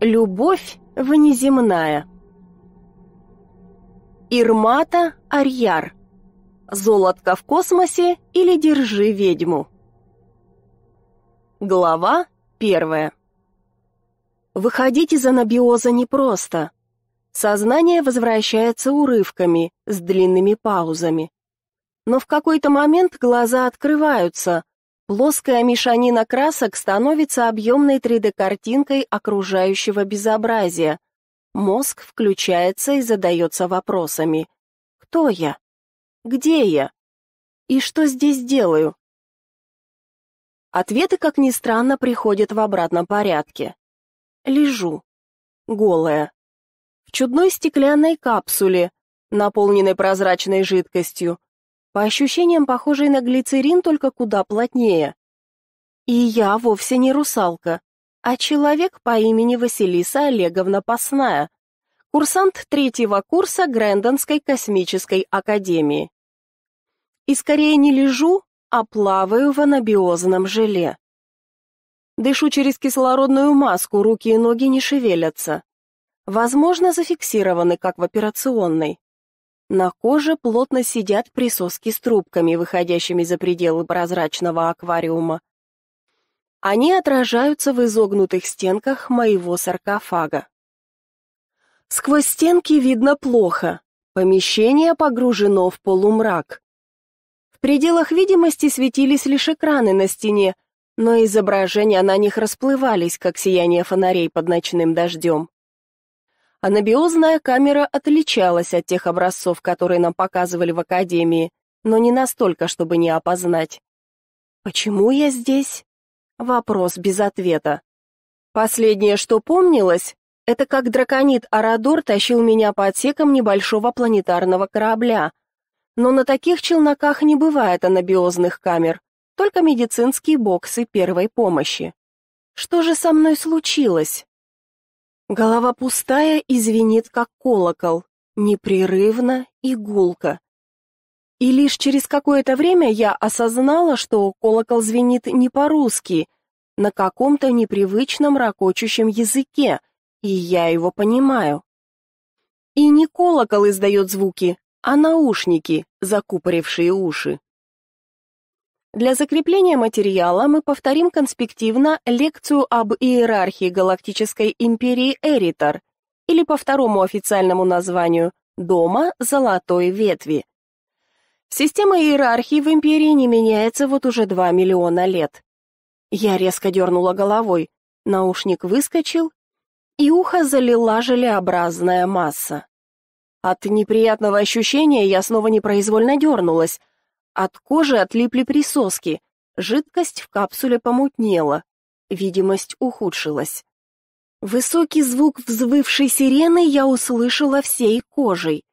Любовь внеземная. Ирмата Арьяр. Золотко в космосе или держи ведьму. Глава первая. Выходить из анабиоза непросто. Сознание возвращается урывками, с длинными паузами. Но в какой-то момент глаза открываются, Плоская мешанина красок становится объемной 3D-картинкой окружающего безобразия. Мозг включается и задается вопросами. Кто я? Где я? И что здесь делаю? Ответы, как ни странно, приходят в обратном порядке. Лежу. Голая. В чудной стеклянной капсуле, наполненной прозрачной жидкостью. По ощущениям, похожий на глицерин, только куда плотнее. И я вовсе не русалка, а человек по имени Василиса Олеговна Пасная, курсант третьего курса Грэндонской космической академии. И скорее не лежу, а плаваю в анабиозном желе. Дышу через кислородную маску, руки и ноги не шевелятся. Возможно, зафиксированы, как в операционной. На коже плотно сидят присоски с трубками, выходящими за пределы прозрачного аквариума. Они отражаются в изогнутых стенках моего саркофага. Сквозь стенки видно плохо. Помещение погружено в полумрак. В пределах видимости светились лишь экраны на стене, но изображения на них расплывались, как сияние фонарей под ночным дождем. Анабиозная камера отличалась от тех образцов, которые нам показывали в академии, но не настолько, чтобы не опознать. Почему я здесь? Вопрос без ответа. Последнее, что помнилось, это как драконит Арадор тащил меня по отсекам небольшого планетарного корабля. Но на таких челноках не бывает анабиозных камер, только медицинские боксы первой помощи. Что же со мной случилось? Голова пустая и звенит, как колокол, непрерывно и гулко. И лишь через какое-то время я осознала, что колокол звенит не по-русски, на каком-то непривычном ракочущем языке, и я его понимаю. И не колокол издает звуки, а наушники, закупорившие уши. Для закрепления материала мы повторим конспективно лекцию об иерархии галактической империи Эритор или по второму официальному названию дома золотой ветви. Система иерархии в империи не меняется вот уже 2 миллиона лет. Я резко дернула головой. Наушник выскочил, и ухо залила желеобразная масса. От неприятного ощущения я снова непроизвольно дернулась. От кожи отлипли присоски, жидкость в капсуле помутнела, видимость ухудшилась. Высокий звук взвывшей сирены я услышала всей кожей.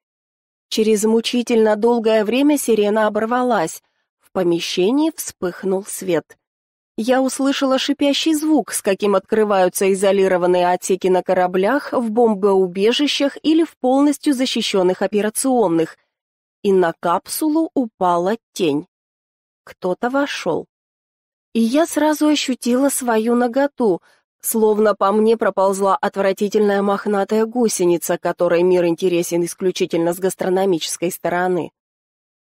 Через мучительно долгое время сирена оборвалась. В помещении вспыхнул свет. Я услышала шипящий звук, с каким открываются изолированные отсеки на кораблях, в бомбоубежищах или в полностью защищенных операционных и на капсулу упала тень. Кто-то вошел. И я сразу ощутила свою наготу, словно по мне проползла отвратительная мохнатая гусеница, которой мир интересен исключительно с гастрономической стороны.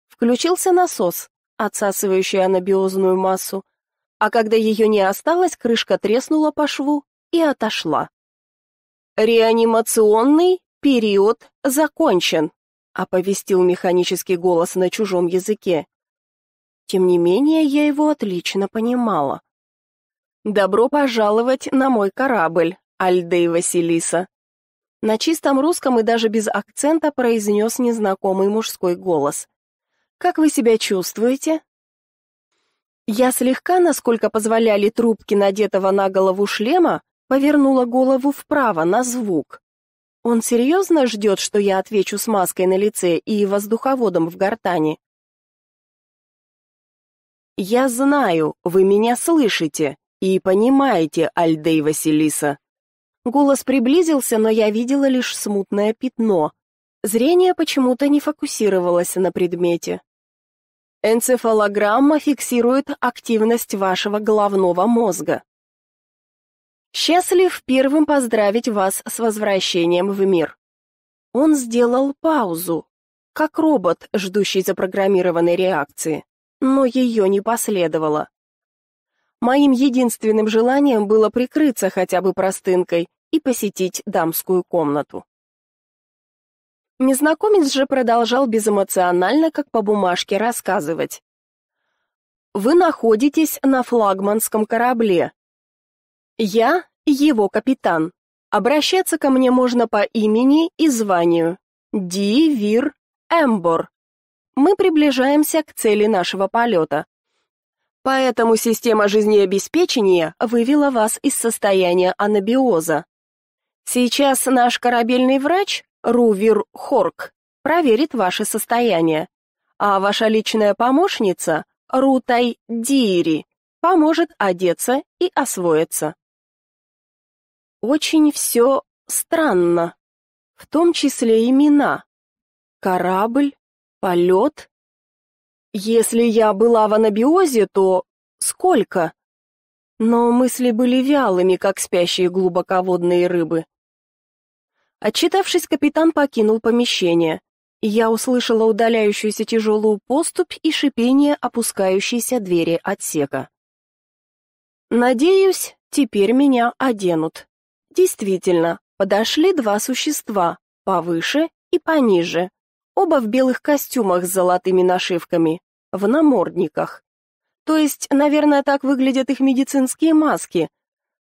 Включился насос, отсасывающий анабиозную массу, а когда ее не осталось, крышка треснула по шву и отошла. Реанимационный период закончен оповестил механический голос на чужом языке. Тем не менее, я его отлично понимала. Добро пожаловать на мой корабль, Альдей Василиса. На чистом русском и даже без акцента произнес незнакомый мужской голос. Как вы себя чувствуете? Я слегка, насколько позволяли трубки надетого на голову шлема, повернула голову вправо на звук. Он серьезно ждет, что я отвечу с маской на лице и воздуховодом в гортани? Я знаю, вы меня слышите и понимаете, Альдей Василиса. Голос приблизился, но я видела лишь смутное пятно. Зрение почему-то не фокусировалось на предмете. Энцефалограмма фиксирует активность вашего головного мозга. Счастлив первым поздравить вас с возвращением в мир. Он сделал паузу, как робот, ждущий запрограммированной реакции, но ее не последовало. Моим единственным желанием было прикрыться хотя бы простынкой и посетить дамскую комнату. Незнакомец же продолжал безэмоционально, как по бумажке, рассказывать. Вы находитесь на флагманском корабле, я его капитан. Обращаться ко мне можно по имени и званию. Дивир Эмбор. Мы приближаемся к цели нашего полета. Поэтому система жизнеобеспечения вывела вас из состояния анабиоза. Сейчас наш корабельный врач, Рувир Хорк, проверит ваше состояние, а ваша личная помощница, Рутай Дири, поможет одеться и освоиться. Очень все странно, в том числе имена. Корабль, полет. Если я была в анабиозе, то сколько? Но мысли были вялыми, как спящие глубоководные рыбы. Отчитавшись, капитан покинул помещение. Я услышала удаляющуюся тяжелую поступь и шипение опускающейся двери отсека. Надеюсь, теперь меня оденут. Действительно, подошли два существа, повыше и пониже. Оба в белых костюмах с золотыми нашивками, в намордниках. То есть, наверное, так выглядят их медицинские маски.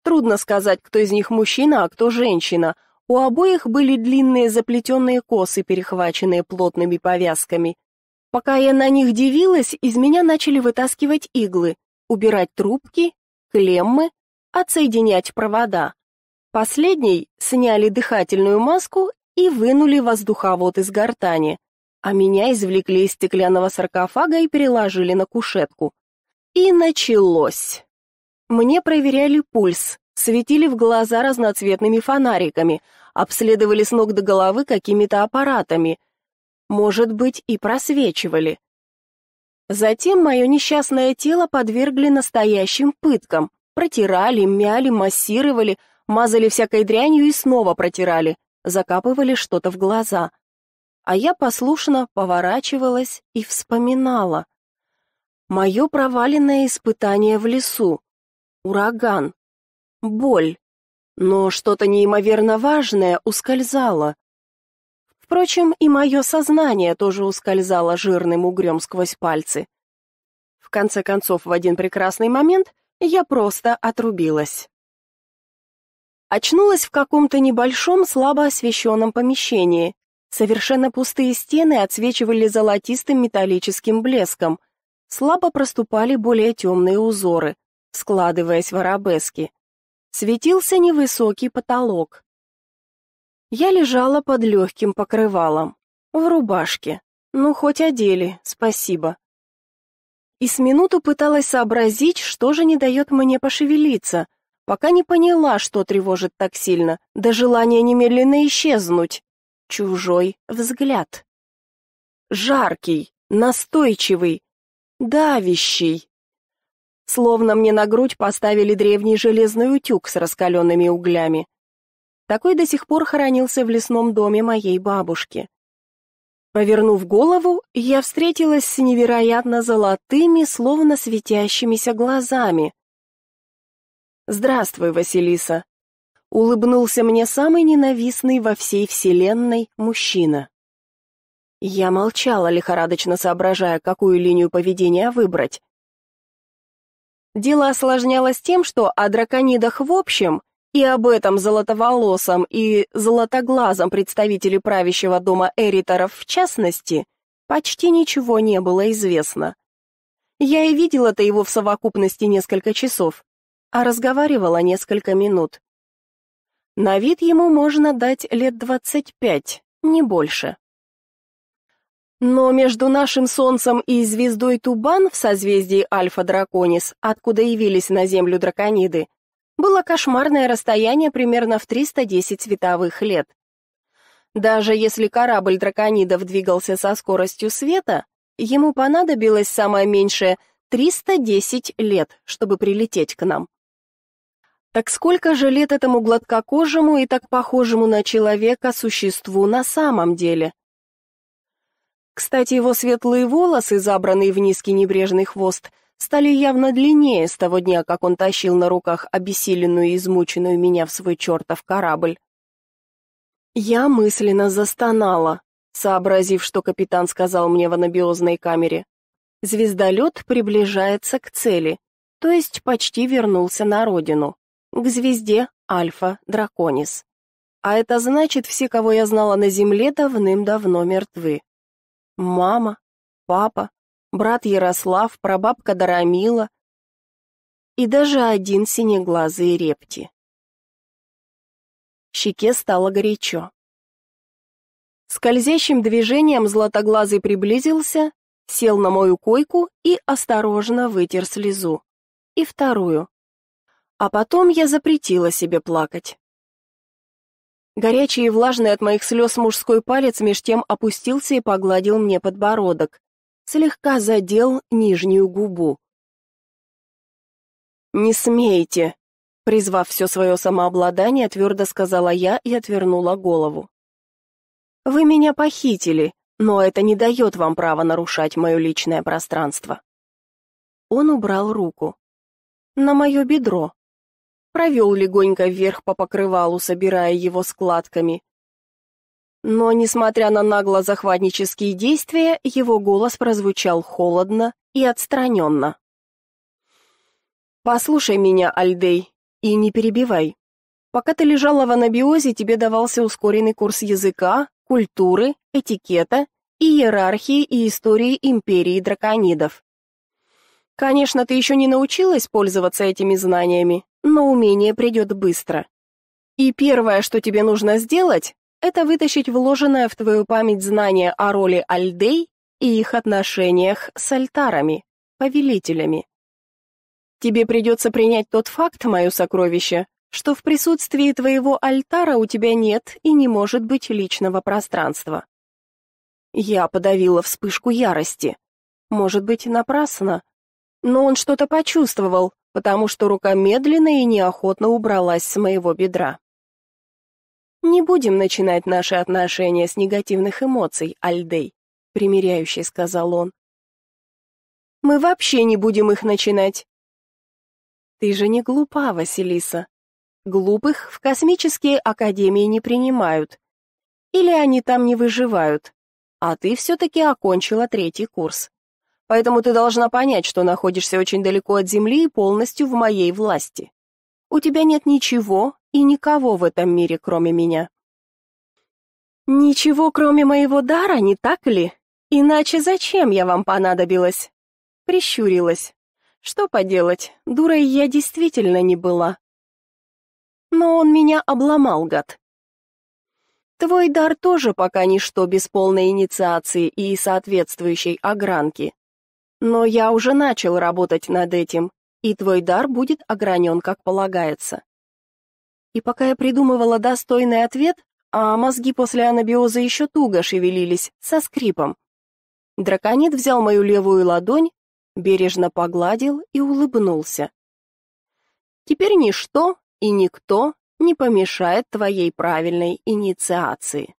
Трудно сказать, кто из них мужчина, а кто женщина. У обоих были длинные заплетенные косы, перехваченные плотными повязками. Пока я на них дивилась, из меня начали вытаскивать иглы, убирать трубки, клеммы, отсоединять провода. Последней сняли дыхательную маску и вынули воздуховод из гортани, а меня извлекли из стеклянного саркофага и переложили на кушетку. И началось. Мне проверяли пульс, светили в глаза разноцветными фонариками, обследовали с ног до головы какими-то аппаратами, может быть, и просвечивали. Затем моё несчастное тело подвергли настоящим пыткам. Протирали, мяли, массировали, мазали всякой дрянью и снова протирали, закапывали что-то в глаза. А я послушно поворачивалась и вспоминала. Мое проваленное испытание в лесу. Ураган. Боль. Но что-то неимоверно важное ускользало. Впрочем, и мое сознание тоже ускользало жирным угрем сквозь пальцы. В конце концов, в один прекрасный момент я просто отрубилась. Очнулась в каком-то небольшом, слабо освещенном помещении. Совершенно пустые стены отсвечивали золотистым металлическим блеском. Слабо проступали более темные узоры, складываясь в арабески. Светился невысокий потолок. Я лежала под легким покрывалом, в рубашке. Ну, хоть одели, спасибо. И с минуту пыталась сообразить, что же не дает мне пошевелиться — пока не поняла, что тревожит так сильно, до желания немедленно исчезнуть. Чужой взгляд. Жаркий, настойчивый, давящий. Словно мне на грудь поставили древний железный утюг с раскаленными углями. Такой до сих пор хоронился в лесном доме моей бабушки. Повернув голову, я встретилась с невероятно золотыми, словно светящимися глазами, «Здравствуй, Василиса!» Улыбнулся мне самый ненавистный во всей вселенной мужчина. Я молчала, лихорадочно соображая, какую линию поведения выбрать. Дело осложнялось тем, что о драконидах в общем и об этом золотоволосом и золотоглазом представителе правящего дома Эриторов в частности почти ничего не было известно. Я и видела-то его в совокупности несколько часов а разговаривала несколько минут. На вид ему можно дать лет двадцать пять, не больше. Но между нашим солнцем и звездой Тубан в созвездии Альфа-Драконис, откуда явились на землю дракониды, было кошмарное расстояние примерно в 310 световых лет. Даже если корабль драконидов двигался со скоростью света, ему понадобилось самое меньшее 310 лет, чтобы прилететь к нам. Так сколько же лет этому гладкокожему и так похожему на человека существу на самом деле? Кстати, его светлые волосы, забранные в низкий небрежный хвост, стали явно длиннее с того дня, как он тащил на руках обессиленную и измученную меня в свой чертов корабль. Я мысленно застонала, сообразив, что капитан сказал мне в анабиозной камере. Звездолет приближается к цели, то есть почти вернулся на родину к звезде Альфа Драконис. А это значит, все, кого я знала на земле, давным-давно мертвы. Мама, папа, брат Ярослав, прабабка Дарамила и даже один синеглазый репти. Щеке стало горячо. Скользящим движением златоглазый приблизился, сел на мою койку и осторожно вытер слезу. И вторую, а потом я запретила себе плакать. Горячий и влажный от моих слез мужской палец меж тем опустился и погладил мне подбородок. Слегка задел нижнюю губу. «Не смейте!» Призвав все свое самообладание, твердо сказала я и отвернула голову. «Вы меня похитили, но это не дает вам права нарушать мое личное пространство». Он убрал руку. «На мое бедро», провел легонько вверх по покрывалу, собирая его складками. Но, несмотря на нагло захватнические действия, его голос прозвучал холодно и отстраненно. «Послушай меня, Альдей, и не перебивай. Пока ты лежала в анабиозе, тебе давался ускоренный курс языка, культуры, этикета, и иерархии и истории империи драконидов. Конечно, ты еще не научилась пользоваться этими знаниями, но умение придет быстро. И первое, что тебе нужно сделать, это вытащить вложенное в твою память знание о роли Альдей и их отношениях с альтарами, повелителями. Тебе придется принять тот факт, мое сокровище, что в присутствии твоего альтара у тебя нет и не может быть личного пространства. Я подавила вспышку ярости. Может быть, напрасно, но он что-то почувствовал, потому что рука медленно и неохотно убралась с моего бедра. Не будем начинать наши отношения с негативных эмоций, Альдей, примиряюще сказал он. Мы вообще не будем их начинать. Ты же не глупа, Василиса. Глупых в космические академии не принимают. Или они там не выживают. А ты все таки окончила третий курс. Поэтому ты должна понять, что находишься очень далеко от земли и полностью в моей власти. У тебя нет ничего и никого в этом мире, кроме меня. Ничего, кроме моего дара, не так ли? Иначе зачем я вам понадобилась? Прищурилась. Что поделать, дурой я действительно не была. Но он меня обломал, гад. Твой дар тоже пока ничто без полной инициации и соответствующей огранки. Но я уже начал работать над этим, и твой дар будет огранен, как полагается. И пока я придумывала достойный ответ, а мозги после анабиоза еще туго шевелились, со скрипом. Драконит взял мою левую ладонь, бережно погладил и улыбнулся. Теперь ничто и никто не помешает твоей правильной инициации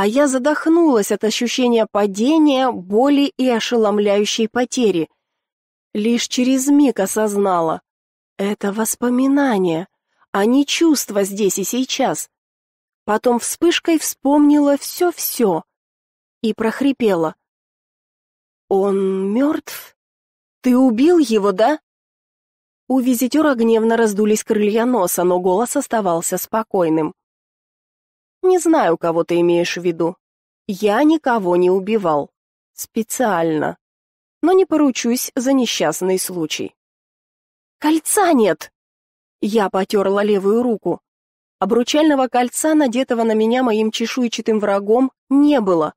а я задохнулась от ощущения падения, боли и ошеломляющей потери. Лишь через миг осознала. Это воспоминание, а не чувство здесь и сейчас. Потом вспышкой вспомнила все-все и прохрипела. «Он мертв? Ты убил его, да?» У визитера гневно раздулись крылья носа, но голос оставался спокойным. Не знаю, кого ты имеешь в виду. Я никого не убивал. Специально. Но не поручусь за несчастный случай. Кольца нет. Я потёрла левую руку. Обручального кольца, надетого на меня моим чешуйчатым врагом, не было.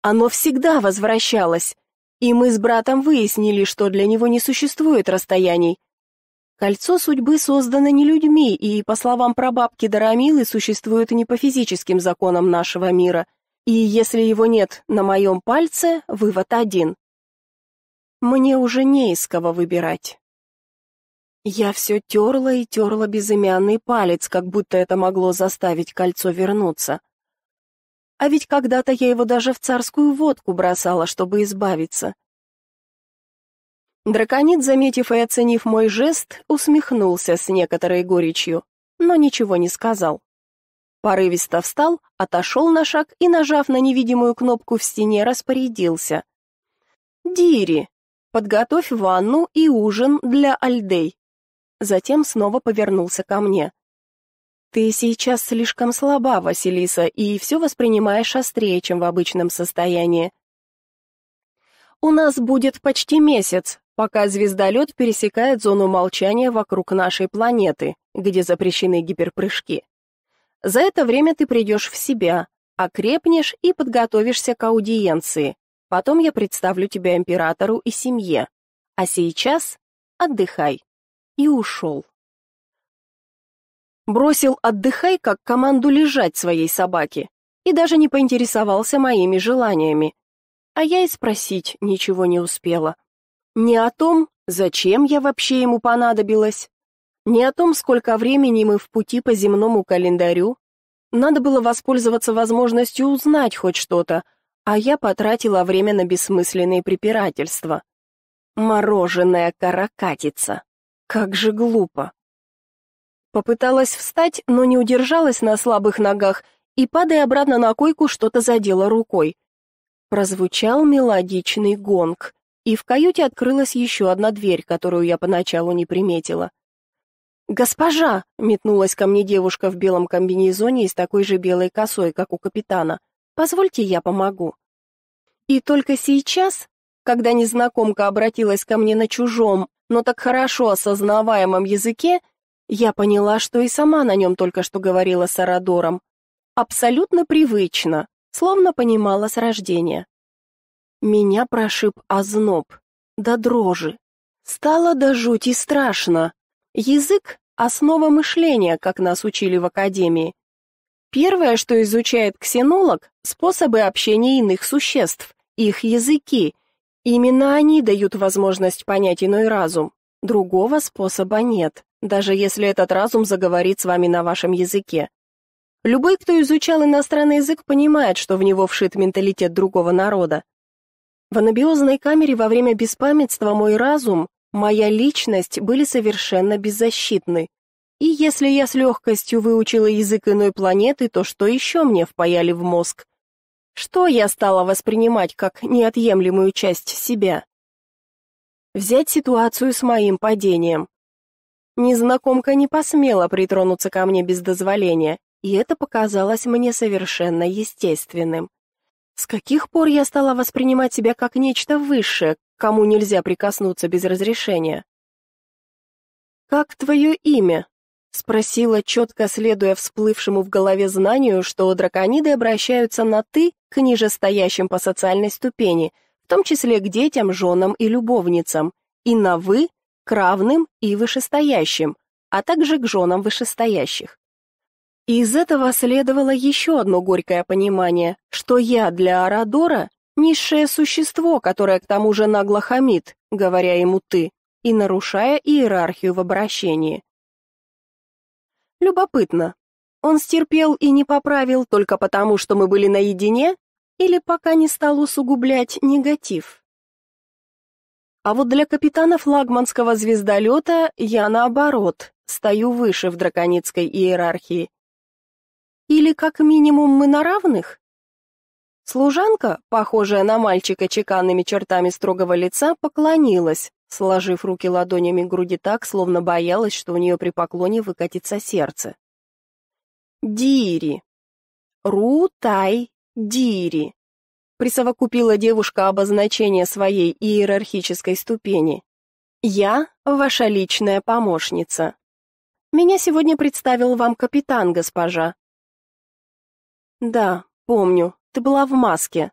Оно всегда возвращалось. И мы с братом выяснили, что для него не существует расстояний. Кольцо судьбы создано не людьми, и, по словам прабабки Дарамилы, существует не по физическим законам нашего мира. И если его нет на моем пальце, вывод один. Мне уже не из кого выбирать. Я все терла и терла безымянный палец, как будто это могло заставить кольцо вернуться. А ведь когда-то я его даже в царскую водку бросала, чтобы избавиться. Драконит, заметив и оценив мой жест, усмехнулся с некоторой горечью, но ничего не сказал. Порывисто встал, отошел на шаг и, нажав на невидимую кнопку в стене, распорядился. «Дири, подготовь ванну и ужин для Альдей». Затем снова повернулся ко мне. «Ты сейчас слишком слаба, Василиса, и все воспринимаешь острее, чем в обычном состоянии. У нас будет почти месяц, пока звездолет пересекает зону молчания вокруг нашей планеты, где запрещены гиперпрыжки. За это время ты придешь в себя, окрепнешь и подготовишься к аудиенции. Потом я представлю тебя императору и семье. А сейчас отдыхай. И ушел. Бросил «отдыхай» как команду лежать своей собаке и даже не поинтересовался моими желаниями. А я и спросить ничего не успела. Не о том, зачем я вообще ему понадобилась, не о том, сколько времени мы в пути по земному календарю. Надо было воспользоваться возможностью узнать хоть что-то, а я потратила время на бессмысленные препирательства. Мороженая каракатица. Как же глупо. Попыталась встать, но не удержалась на слабых ногах и, падая обратно на койку, что-то задела рукой. Прозвучал мелодичный гонг. И в каюте открылась еще одна дверь, которую я поначалу не приметила. «Госпожа!» — метнулась ко мне девушка в белом комбинезоне и с такой же белой косой, как у капитана. «Позвольте, я помогу». И только сейчас, когда незнакомка обратилась ко мне на чужом, но так хорошо осознаваемом языке, я поняла, что и сама на нем только что говорила с Арадором. Абсолютно привычно, словно понимала с рождения. Меня прошиб озноб, до да дрожи. Стало до жути страшно. Язык — основа мышления, как нас учили в академии. Первое, что изучает ксенолог — способы общения иных существ, их языки. Именно они дают возможность понять иной разум. Другого способа нет, даже если этот разум заговорит с вами на вашем языке. Любой, кто изучал иностранный язык, понимает, что в него вшит менталитет другого народа. В анабиозной камере во время беспамятства мой разум, моя личность были совершенно беззащитны. И если я с легкостью выучила язык иной планеты, то что еще мне впаяли в мозг? Что я стала воспринимать как неотъемлемую часть себя? Взять ситуацию с моим падением. Незнакомка не посмела притронуться ко мне без дозволения, и это показалось мне совершенно естественным. С каких пор я стала воспринимать себя как нечто высшее, кому нельзя прикоснуться без разрешения? «Как твое имя?» — спросила, четко следуя всплывшему в голове знанию, что дракониды обращаются на «ты» к нижестоящим по социальной ступени, в том числе к детям, женам и любовницам, и на «вы» — к равным и вышестоящим, а также к женам вышестоящих из этого следовало еще одно горькое понимание, что я для Арадора низшее существо, которое к тому же нагло хамит, говоря ему «ты», и нарушая иерархию в обращении. Любопытно. Он стерпел и не поправил только потому, что мы были наедине, или пока не стал усугублять негатив. А вот для капитана флагманского звездолета я наоборот, стою выше в драконицкой иерархии или как минимум мы на равных? Служанка, похожая на мальчика чеканными чертами строгого лица, поклонилась, сложив руки ладонями к груди так, словно боялась, что у нее при поклоне выкатится сердце. Дири. Рутай Дири. Присовокупила девушка обозначение своей иерархической ступени. Я ваша личная помощница. Меня сегодня представил вам капитан, госпожа. Да, помню. Ты была в маске.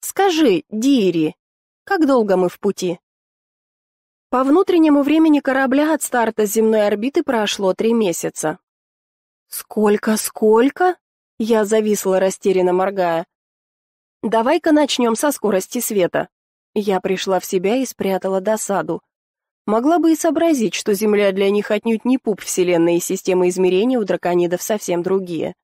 Скажи, Дири, как долго мы в пути? По внутреннему времени корабля от старта земной орбиты прошло три месяца. Сколько, сколько? Я зависла, растерянно моргая. Давай-ка начнем со скорости света. Я пришла в себя и спрятала досаду. Могла бы и сообразить, что Земля для них отнюдь не пуп Вселенной и системы измерения у драконидов совсем другие.